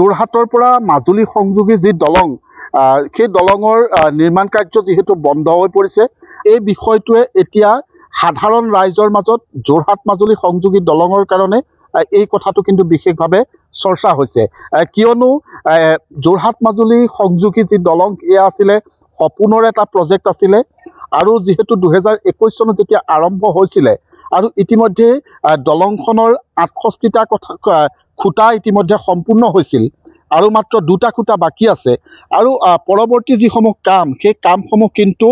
যোৰহাটৰ পৰা মাজুলী সংযোগী যি দলং সেই দলঙৰ নিৰ্মাণ কাৰ্য যিহেতু বন্ধ হৈ পৰিছে এই বিষয়টোৱে এতিয়া সাধাৰণ ৰাইজৰ মাজত যোৰহাট মাজুলী সংযোগী দলঙৰ কাৰণে এই কথাটো কিন্তু বিশেষভাৱে চৰ্চা হৈছে কিয়নো যোৰহাট মাজুলী সংযোগী যি দলং এয়া আছিলে সপোনৰ এটা প্ৰজেক্ট আছিলে আৰু যিহেতু দুহেজাৰ একৈছ চনত যেতিয়া আৰম্ভ হৈছিলে আৰু ইতিমধ্যে দলংখনৰ আঠষষ্ঠিটা কথা খুঁটা ইতিমধ্যে সম্পূৰ্ণ হৈছিল আৰু মাত্ৰ দুটা খুঁটা বাকী আছে আৰু পৰৱৰ্তী যিসমূহ কাম সেই কামসমূহ কিন্তু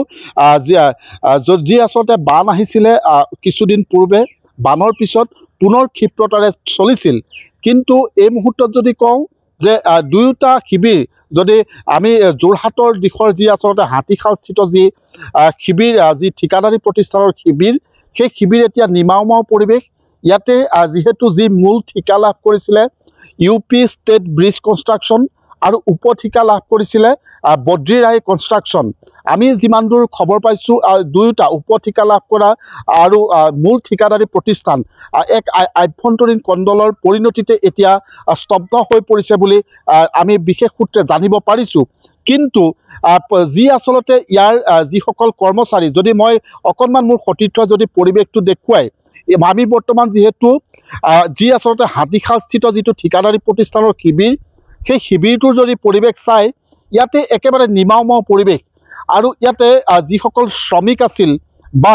যি আচলতে বান আহিছিলে কিছুদিন পূৰ্বে বানৰ পিছত পুনৰ ক্ষিপ্ৰতাৰে চলিছিল কিন্তু এই মুহূৰ্তত যদি কওঁ যে দুয়োটা শিবিৰ যদি আমি যোৰহাটৰ দিশৰ যি আচলতে হাতীশালস্থিত যি শিবিৰ যি ঠিকাদাৰী প্ৰতিষ্ঠানৰ শিবিৰ সেই শিবিৰ এতিয়া নিমাওমাও পৰিৱেশ ইয়াতে যিহেতু যি মূল ঠিকা লাভ কৰিছিলে U P state bridge construction আৰু উপ উপঠিকা লাভ কৰিছিলে বদ্ৰীৰাই কনষ্ট্ৰাকশ্যন আমি যিমান দূৰ খবৰ পাইছোঁ দুয়োটা উপঠিকা লাভ কৰা আৰু মূল ঠিকাদাৰী প্ৰতিষ্ঠান এক আভ্যন্তৰীণ কণ্ডলৰ পৰিণতিতে এতিয়া স্তব্ধ হৈ পৰিছে বুলি আমি বিশেষ সূত্ৰে জানিব পাৰিছোঁ কিন্তু যি আচলতে ইয়াৰ যিসকল কৰ্মচাৰী যদি মই অকণমান মোৰ সতীৰ্থ যদি পৰিৱেশটো দেখুৱাই আমি বৰ্তমান যিহেতু যি আচলতে হাতীশালস্থিত যিটো ঠিকাদাৰী প্ৰতিষ্ঠানৰ শিবিৰ সেই শিবিৰটোৰ যদি পৰিৱেশ চাই ইয়াতে একেবাৰে নিমাওমাও পৰিৱেশ আৰু ইয়াতে যিসকল শ্ৰমিক আছিল বা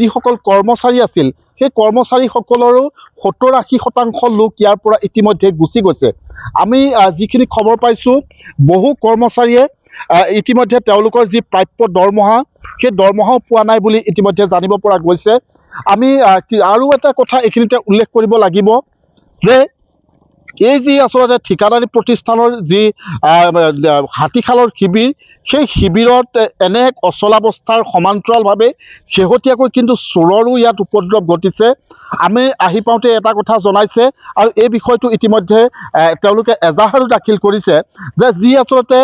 যিসকল কৰ্মচাৰী আছিল সেই কৰ্মচাৰীসকলৰো সত্তৰ আশী শতাংশ লোক ইয়াৰ পৰা ইতিমধ্যে গুচি গৈছে আমি যিখিনি খবৰ পাইছোঁ বহু কৰ্মচাৰীয়ে ইতিমধ্যে তেওঁলোকৰ যি প্ৰাপ্য দৰমহা সেই দৰমহাও পোৱা নাই বুলি ইতিমধ্যে জানিব পৰা গৈছে আমি আৰু এটা কথা এইখিনিতে উল্লেখ কৰিব লাগিব যে এই যি আচলতে ঠিকাদাৰী প্ৰতিষ্ঠানৰ যি হাতীশালৰ শিবিৰ সেই শিবিৰত এনে এক অচলাৱস্থাৰ সমান্তৰালভাৱে শেহতীয়াকৈ কিন্তু চোৰৰো ইয়াত উপদ্ৰৱ ঘটিছে আমি আহি পাওঁতে এটা কথা জনাইছে আৰু এই বিষয়টো ইতিমধ্যে তেওঁলোকে এজাহাৰো দাখিল কৰিছে যে যি আচলতে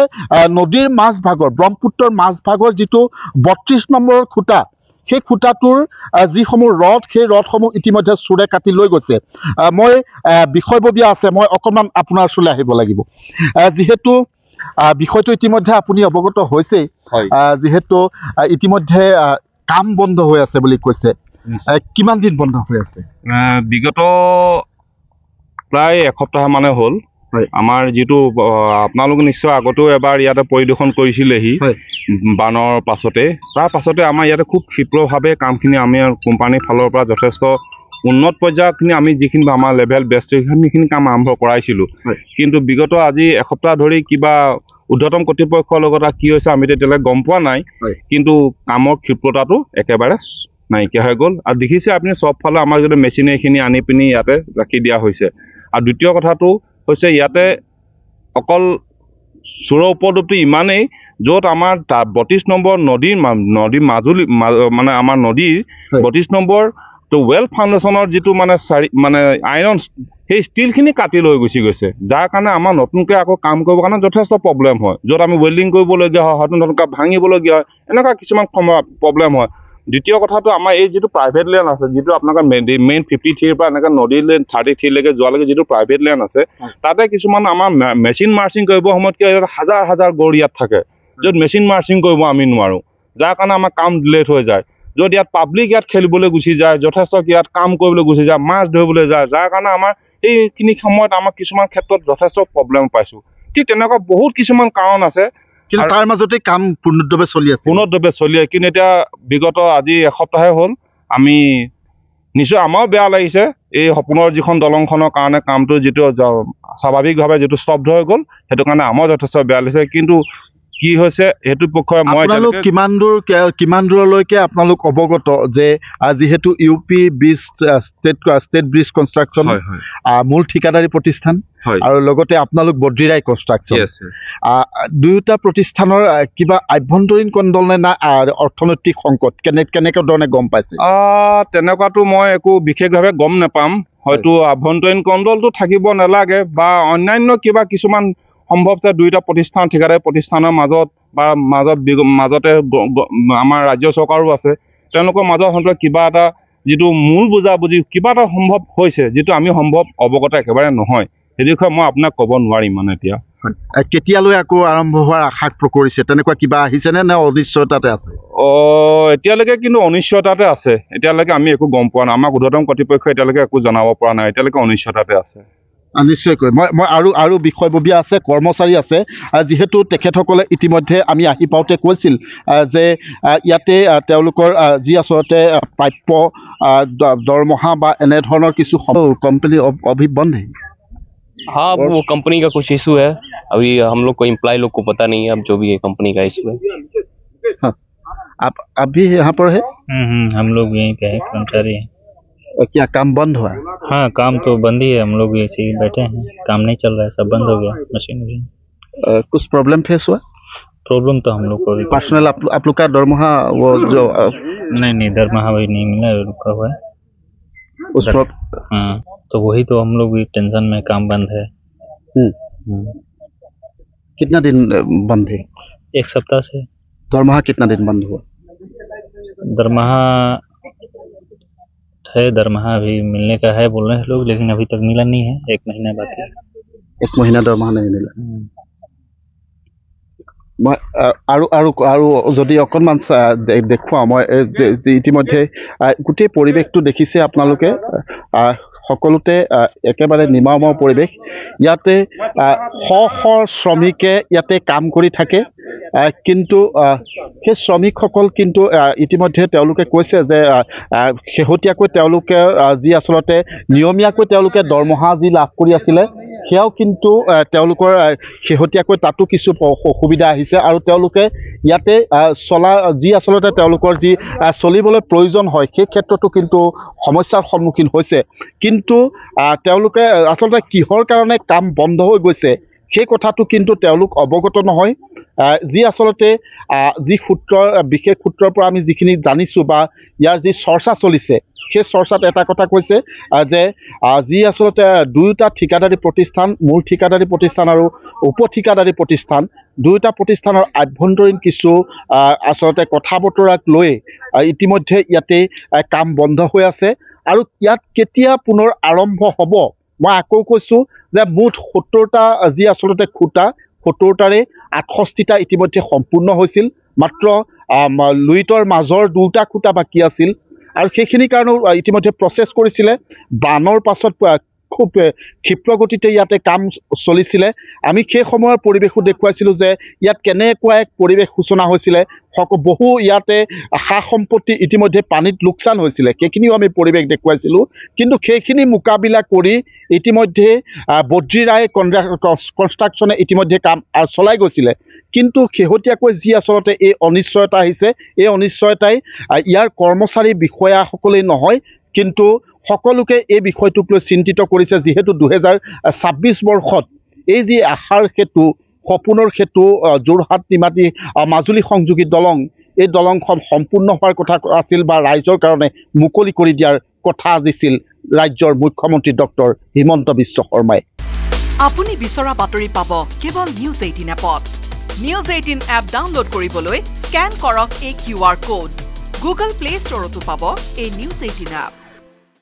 নদীৰ মাজভাগৰ ব্ৰহ্মপুত্ৰৰ মাজভাগৰ যিটো বত্ৰিছ নম্বৰৰ খুটা সেই খুঁটাটোৰ যিসমূহ ৰদ সেই ৰদসমূহ ইতিমধ্যে চোৰে কাটি লৈ গৈছে মই বিষয়ববীয়া আছে মই অকণমান আপোনাৰ ওচৰলৈ আহিব লাগিব যিহেতু বিষয়টো ইতিমধ্যে আপুনি অৱগত হৈছেই যিহেতু ইতিমধ্যে কাম বন্ধ হৈ আছে বুলি কৈছে কিমান দিন বন্ধ হৈ আছে বিগত প্ৰায় এসপ্তাহমানে হ'ল হয় আমাৰ যিটো আপোনালোক নিশ্চয় আগতেও এবাৰ ইয়াতে পৰিদৰ্শন কৰিছিলেহি বানৰ পাছতে তাৰ পাছতে আমাৰ ইয়াতে খুব ক্ষীপ্ৰভাৱে কামখিনি আমি কোম্পানীৰ ফালৰ পৰা যথেষ্ট উন্নত পৰ্যায়ৰখিনি আমি যিখিনি আমাৰ লেভেল বেষ্ট সেইখিনি কাম আৰম্ভ কৰাইছিলোঁ কিন্তু বিগত আজি এসপ্তাহ ধৰি কিবা উদ্ধতম কৰ্তৃপক্ষৰ লগত কি হৈছে আমি তেতিয়ালৈকে গম পোৱা নাই কিন্তু কামৰ ক্ষীপ্ৰতাটো একেবাৰে নাইকিয়া হৈ গ'ল আৰু দেখিছে আপুনি চব ফালে আমাৰ যদি মেচিনেৰীখিনি আনি পিনি ইয়াতে ৰাখি দিয়া হৈছে আৰু দ্বিতীয় কথাটো হৈছে ইয়াতে অকল চোৰৰ উপদ্ৰৱটো ইমানেই য'ত আমাৰ তাৰ বত্ৰিছ নম্বৰ নদীৰ নদী মাজুলী মানে আমাৰ নদীৰ বত্ৰিছ নম্বৰটো ৱেল ফাউণ্ডেশ্যনৰ যিটো মানে চাৰি মানে আইৰণ সেই ষ্টিলখিনি কাটি লৈ গুচি গৈছে যাৰ কাৰণে আমাৰ নতুনকৈ আকৌ কাম কৰিবৰ কাৰণে যথেষ্ট প্ৰব্লেম হয় য'ত আমি ৱেল্ডিং কৰিবলগীয়া হয় হয়তো নতুনকৈ ভাঙিবলগীয়া হয় এনেকুৱা কিছুমান সময় প্ৰব্লেম হয় দ্বিতীয় কথাটো আমাৰ এই যিটো প্ৰাইভেট লেন আছে যিটো আপোনালোকৰ মেইন ফিফটি থ্ৰীৰ পৰা এনেকৈ নদী লেন থাৰ্টি থ্ৰীলৈকে যোৱালৈকে যিটো প্ৰাইভেট লেণ্ড আছে তাতে কিছুমান আমাৰ মেচিন মাৰ্চিং কৰিব সময়ত কিয় হাজাৰ হাজাৰ গৰু ইয়াত থাকে য'ত মেচিন মাৰ্চিং কৰিব আমি নোৱাৰোঁ যাৰ কাৰণে আমাৰ কাম লেট হৈ যায় য'ত ইয়াত পাব্লিক ইয়াত খেলিবলৈ গুচি যায় যথেষ্ট ইয়াত কাম কৰিবলৈ গুচি যায় মাছ ধৰিবলৈ যায় যাৰ কাৰণে আমাৰ এইখিনি সময়ত আমাৰ কিছুমান ক্ষেত্ৰত যথেষ্ট প্ৰব্লেম পাইছোঁ ঠিক তেনেকুৱা বহুত কিছুমান কাৰণ আছে কিন্তু তাৰ মাজতে কাম পূৰ্ণোদ্যমে চলি আছে পূৰ্ণোদ্যমে চলি আছে কিন্তু এতিয়া বিগত আজি এসপ্তাহে হ'ল আমি নিশ্চয় আমাৰো বেয়া লাগিছে এই সপোনৰ যিখন দলংখনৰ কাৰণে কামটো যিটো স্বাভাৱিকভাৱে যিটো স্তব্ধ হৈ গ'ল সেইটো কাৰণে আমাৰ যথেষ্ট বেয়া লাগিছে কিন্তু কি হৈছে সেইটো পক্ষই মই কিমান দূৰ কিমান দূৰলৈকে আপোনালোক অৱগত যে যিহেতু U P bridge state state bridge construction মূল ঠিকাদাৰী প্ৰতিষ্ঠান আৰু লগতে আপোনালোক বদ্ৰিৰাই কনষ্ট্ৰাকশ্যন দুয়োটা প্ৰতিষ্ঠানৰ কিবা আভ্যন্তৰীণ কণ্ডল নে না অৰ্থনৈতিক সংকট কেনে কেনেকুৱা ধৰণে গম পাইছে তেনেকুৱাটো মই একো বিশেষভাৱে গম নাপাম হয়তো আভ্যন্তৰীণ কণ্ডলটো থাকিব নালাগে বা অন্যান্য কিবা কিছুমান সম্ভৱ যে দুয়োটা প্ৰতিষ্ঠান ঠিকাদাৰী প্ৰতিষ্ঠানৰ মাজত বা মাজত মাজতে আমাৰ ৰাজ্য চৰকাৰো আছে তেওঁলোকৰ মাজত হ'লে কিবা এটা যিটো মূল বুজাবুজি কিবা এটা সম্ভৱ হৈছে যিটো আমি সম্ভৱ অৱগত একেবাৰে নহয় সেই বিষয়ে মই আপোনাক ক'ব নোৱাৰিম মানে এতিয়া কেতিয়ালৈ আকৌ আৰম্ভ হোৱাৰ আশা প্ৰকৰিছে তেনেকুৱা কিবা আহিছেনে নে অনিশ্চয়তাতে আছে অঁ এতিয়ালৈকে কিন্তু অনিশ্চয়তাতে আছে এতিয়ালৈকে আমি একো গম পোৱা নাই আমাক উদ্ধতম কৰ্তৃপক্ষই এতিয়ালৈকে একো জনাব পৰা নাই এতিয়ালৈকে অনিশ্চয়তাতে আছে নিশ্চয়কৈ মই মই আৰু আৰু বিষয়ববীয়া আছে কৰ্মচাৰী আছে যিহেতু তেখেতসকলে ইতিমধ্যে আমি আহি পাওঁতে কৈছিল যে ইয়াতে তেওঁলোকৰ যি আচলতে প্ৰাপ্য দৰমহা বা এনেধৰণৰ কিছু কোম্পানী অভিবন্ধে হাঁ কোম্পানী কা কুচ ইছু হি হামলোক এম্প্লয় লোক পতা নাই আপ জি কোম্পানী কা ইছু আপ আপ ভি হাঁ পৰ হে হাম লোক কৰ্মচাৰী क्या काम बंद हुआ हाँ काम तो बंद ही है हम लोग ऐसे ही बैठे हैं काम नहीं चल रहा है सब बंद हो गया मशीन भी कुछ प्रॉब्लम फेस हुआ प्रॉब्लम तो हम लोग को पर्सनल आप, आप लोग का दरमहा वो जो नहीं नहीं दरमहा भी नहीं मिला रुका हुआ है उस वक्त हाँ तो वही तो हम लोग भी टेंशन में काम बंद है हम्म। कितना दिन बंद है एक सप्ताह से दरमहा कितना दिन बंद हुआ दरमहा है दरमाहा अभी मिलने का है बोल रहे हैं लोग लेकिन अभी तक मिला नहीं है एक महीना बाद एक महीना दरमाहा नहीं मिला যদি অকণমান দেখুৱাওঁ মই ইতিমধ্যে গোটেই পৰিৱেশটো দেখিছে আপোনালোকে সকলোতে একেবাৰে নিমাওমৰ পৰিৱেশ ইয়াতে শ শ্ৰমিকে ইয়াতে কাম কৰি থাকে কিন্তু সেই শ্ৰমিকসকল কিন্তু ইতিমধ্যে তেওঁলোকে কৈছে যে শেহতীয়াকৈ তেওঁলোকে যি আচলতে নিয়মীয়াকৈ তেওঁলোকে দৰমহা যি লাভ কৰি আছিলে সেয়াও কিন্তু তেওঁলোকৰ শেহতীয়াকৈ তাতো কিছু অসুবিধা আহিছে আৰু তেওঁলোকে ইয়াতে চলা যি আচলতে তেওঁলোকৰ যি চলিবলৈ প্ৰয়োজন হয় সেই ক্ষেত্ৰতো কিন্তু সমস্যাৰ সন্মুখীন হৈছে কিন্তু তেওঁলোকে আচলতে কিহৰ কাৰণে কাম বন্ধ হৈ গৈছে সেই কথাটো কিন্তু তেওঁলোক অৱগত নহয় যি আচলতে যি সূত্ৰ বিশেষ সূত্ৰৰ পৰা আমি যিখিনি জানিছোঁ বা ইয়াৰ যি চৰ্চা চলিছে সেই চৰ্চাত এটা কথা কৈছে যে যি আচলতে দুয়োটা ঠিকাদাৰী প্ৰতিষ্ঠান মূল ঠিকাদাৰী প্ৰতিষ্ঠান আৰু উপ ঠিকাদাৰী প্ৰতিষ্ঠান দুয়োটা প্ৰতিষ্ঠানৰ আভ্যন্তৰীণ কিছু আচলতে কথা বতৰাক লৈ ইতিমধ্যে ইয়াতে কাম বন্ধ হৈ আছে আৰু ইয়াত কেতিয়া পুনৰ আৰম্ভ হ'ব মই আকৌ কৈছোঁ যে মুঠ সত্তৰটা যি আচলতে খুটা সত্তৰটাৰে আঠষষ্ঠিটা ইতিমধ্যে সম্পূৰ্ণ হৈছিল মাত্ৰ লুইটৰ মাজৰ দুটা খুটা বাকী আছিল আৰু সেইখিনিৰ কাৰণেও ইতিমধ্যে প্ৰচেছ কৰিছিলে বানৰ পাছত খুব ক্ষিপ্ৰগতিতে ইয়াতে কাম চলিছিলে আমি সেই সময়ৰ পৰিৱেশো দেখুৱাইছিলোঁ যে ইয়াত কেনেকুৱা এক পৰিৱেশ সূচনা হৈছিলে বহু ইয়াতে সা সম্পত্তি ইতিমধ্যে পানীত লোকচান হৈছিলে সেইখিনিও আমি পৰিৱেশ দেখুৱাইছিলোঁ কিন্তু সেইখিনি মোকাবিলা কৰি ইতিমধ্যে বদ্ৰিৰায় কনষ্ট্ৰাকশ্যনে ইতিমধ্যে কাম চলাই গৈছিলে কিন্তু শেহতীয়াকৈ যি আচলতে এই অনিশ্চয়তা আহিছে এই অনিশ্চয়তাই ইয়াৰ কৰ্মচাৰী বিষয়াসকলেই নহয় কিন্তু সকলোকে এই বিষয়টোক লৈ চিন্তিত কৰিছে যিহেতু দুহেজাৰ ছাব্বিছ বৰ্ষত এই যি আশাৰ সেতু সপোনৰ সেতু যোৰহাট নিমাতি মাজুলী সংযোগী দলং এই দলংখন সম্পূৰ্ণ হোৱাৰ কথা আছিল বা ৰাইজৰ কাৰণে মুকলি কৰি দিয়াৰ কথা দিছিল ৰাজ্যৰ মুখ্যমন্ত্ৰী ডক্টৰ হিমন্ত বিশ্ব শৰ্মাই আপুনি বিচৰা বাতৰি পাব কেৱল নিউজ এইটিন এপত নিউজ এইটিন এপ ডাউনলোড কৰিবলৈ স্কেন কৰক এই Q R code Google play ষ্টৰতো পাব এই নিউজ এইটিন এপ